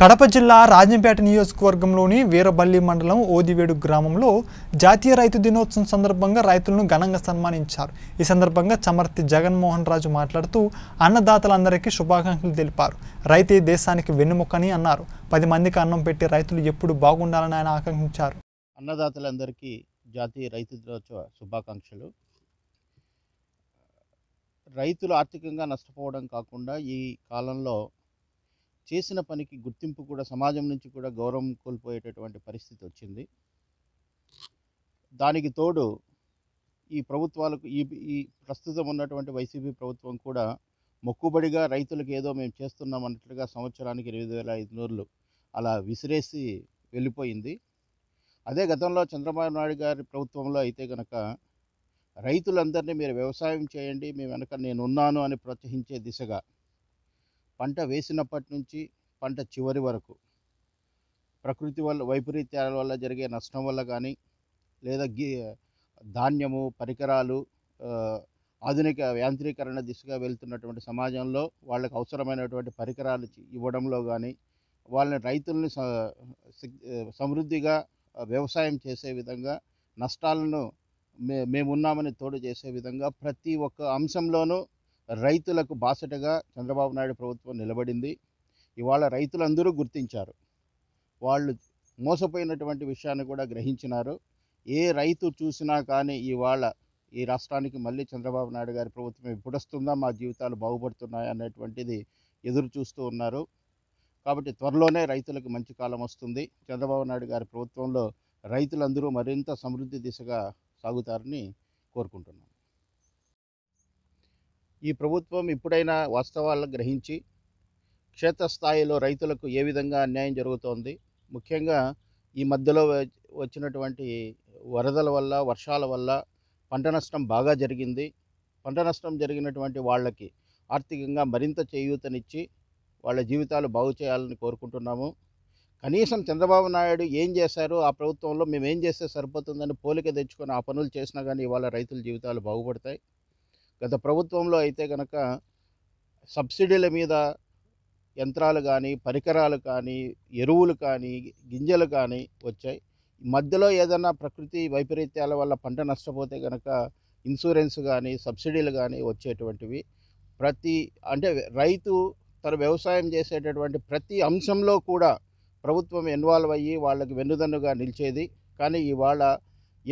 కడప జిల్లా రాజంపేట నియోజకవర్గంలోని వీరబల్లి మండలం ఓదివేడు గ్రామంలో జాతీయ రైతు దినోత్సవం సందర్భంగా రైతులను ఘనంగా సన్మానించారు ఈ సందర్భంగా చమర్తి జగన్మోహన్ రాజు మాట్లాడుతూ అన్నదాతలందరికీ శుభాకాంక్షలు తెలిపారు రైతే దేశానికి అని అన్నారు పది మందికి అన్నం పెట్టి రైతులు ఎప్పుడు బాగుండాలని ఆయన ఆకాంక్షించారు అన్నదాతలందరికీ జాతీయ రైతు దినోత్సవ శుభాకాంక్షలు రైతులు ఆర్థికంగా నష్టపోవడం కాకుండా ఈ కాలంలో చేసిన పనికి గుర్తింపు కూడా సమాజం నుంచి కూడా గౌరవం కోల్పోయేటటువంటి పరిస్థితి వచ్చింది దానికి తోడు ఈ ప్రభుత్వాలకు ఈ ఈ ప్రస్తుతం ఉన్నటువంటి వైసీపీ ప్రభుత్వం కూడా మొక్కుబడిగా రైతులకు ఏదో మేము చేస్తున్నాం అన్నట్లుగా సంవత్సరానికి ఎనిమిది వేల ఐదు నూరులు అలా విసిరేసి వెళ్ళిపోయింది అదే గతంలో చంద్రబాబు నాయుడు గారి ప్రభుత్వంలో అయితే కనుక రైతులందరినీ మీరు వ్యవసాయం చేయండి మేము వెనక నేనున్నాను అని ప్రోత్సహించే దిశగా పంట వేసినప్పటి నుంచి పంట చివరి వరకు ప్రకృతి వల్ల వైపరీత్యాల వల్ల జరిగే నష్టం వల్ల కానీ లేదా గీ ధాన్యము పరికరాలు ఆధునిక యాంత్రీకరణ దిశగా వెళ్తున్నటువంటి సమాజంలో వాళ్ళకి అవసరమైనటువంటి పరికరాలు ఇవ్వడంలో కానీ వాళ్ళని రైతులను సమృద్ధిగా వ్యవసాయం చేసే విధంగా నష్టాలను మే మేమున్నామని తోడు చేసే విధంగా ప్రతి ఒక్క అంశంలోనూ రైతులకు బాసటగా చంద్రబాబు నాయుడు ప్రభుత్వం నిలబడింది ఇవాళ రైతులందరూ గుర్తించారు వాళ్ళు మోసపోయినటువంటి విషయాన్ని కూడా గ్రహించినారు ఏ రైతు చూసినా కానీ ఇవాళ ఈ రాష్ట్రానికి మళ్ళీ చంద్రబాబు నాయుడు గారి ప్రభుత్వం ఎప్పుడొస్తుందా మా జీవితాలు బాగుపడుతున్నాయి అనేటువంటిది ఎదురు చూస్తూ ఉన్నారు కాబట్టి త్వరలోనే రైతులకు మంచి కాలం వస్తుంది చంద్రబాబు నాయుడు గారి ప్రభుత్వంలో రైతులందరూ మరింత సమృద్ధి దిశగా సాగుతారని కోరుకుంటున్నాను ఈ ప్రభుత్వం ఇప్పుడైనా వాస్తవాలను గ్రహించి క్షేత్రస్థాయిలో రైతులకు ఏ విధంగా అన్యాయం జరుగుతోంది ముఖ్యంగా ఈ మధ్యలో వచ్చినటువంటి వరదల వల్ల వర్షాల వల్ల పంట నష్టం బాగా జరిగింది పంట నష్టం జరిగినటువంటి వాళ్ళకి ఆర్థికంగా మరింత చేయూతనిచ్చి వాళ్ళ జీవితాలు బాగు చేయాలని కోరుకుంటున్నాము కనీసం చంద్రబాబు నాయుడు ఏం చేశారు ఆ ప్రభుత్వంలో మేము ఏం చేస్తే సరిపోతుందని పోలిక తెచ్చుకొని ఆ పనులు చేసినా కానీ ఇవాళ రైతుల జీవితాలు బాగుపడతాయి గత ప్రభుత్వంలో అయితే కనుక సబ్సిడీల మీద యంత్రాలు కానీ పరికరాలు కానీ ఎరువులు కానీ గింజలు కానీ వచ్చాయి మధ్యలో ఏదైనా ప్రకృతి వైపరీత్యాల వల్ల పంట నష్టపోతే కనుక ఇన్సూరెన్స్ కానీ సబ్సిడీలు కానీ వచ్చేటువంటివి ప్రతి అంటే రైతు తన వ్యవసాయం చేసేటటువంటి ప్రతి అంశంలో కూడా ప్రభుత్వం ఇన్వాల్వ్ అయ్యి వాళ్ళకి వెన్నుదన్నుగా నిలిచేది కానీ ఇవాళ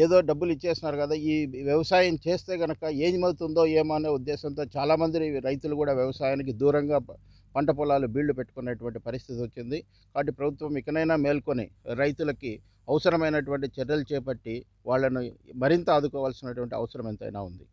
ఏదో డబ్బులు ఇచ్చేస్తున్నారు కదా ఈ వ్యవసాయం చేస్తే కనుక ఏమవుతుందో ఏమో అనే ఉద్దేశంతో చాలామంది రైతులు కూడా వ్యవసాయానికి దూరంగా పంట పొలాలు బీళ్లు పెట్టుకునేటువంటి పరిస్థితి వచ్చింది కాబట్టి ప్రభుత్వం ఇకనైనా మేల్కొని రైతులకి అవసరమైనటువంటి చర్యలు చేపట్టి వాళ్ళను మరింత ఆదుకోవాల్సినటువంటి అవసరం ఎంతైనా ఉంది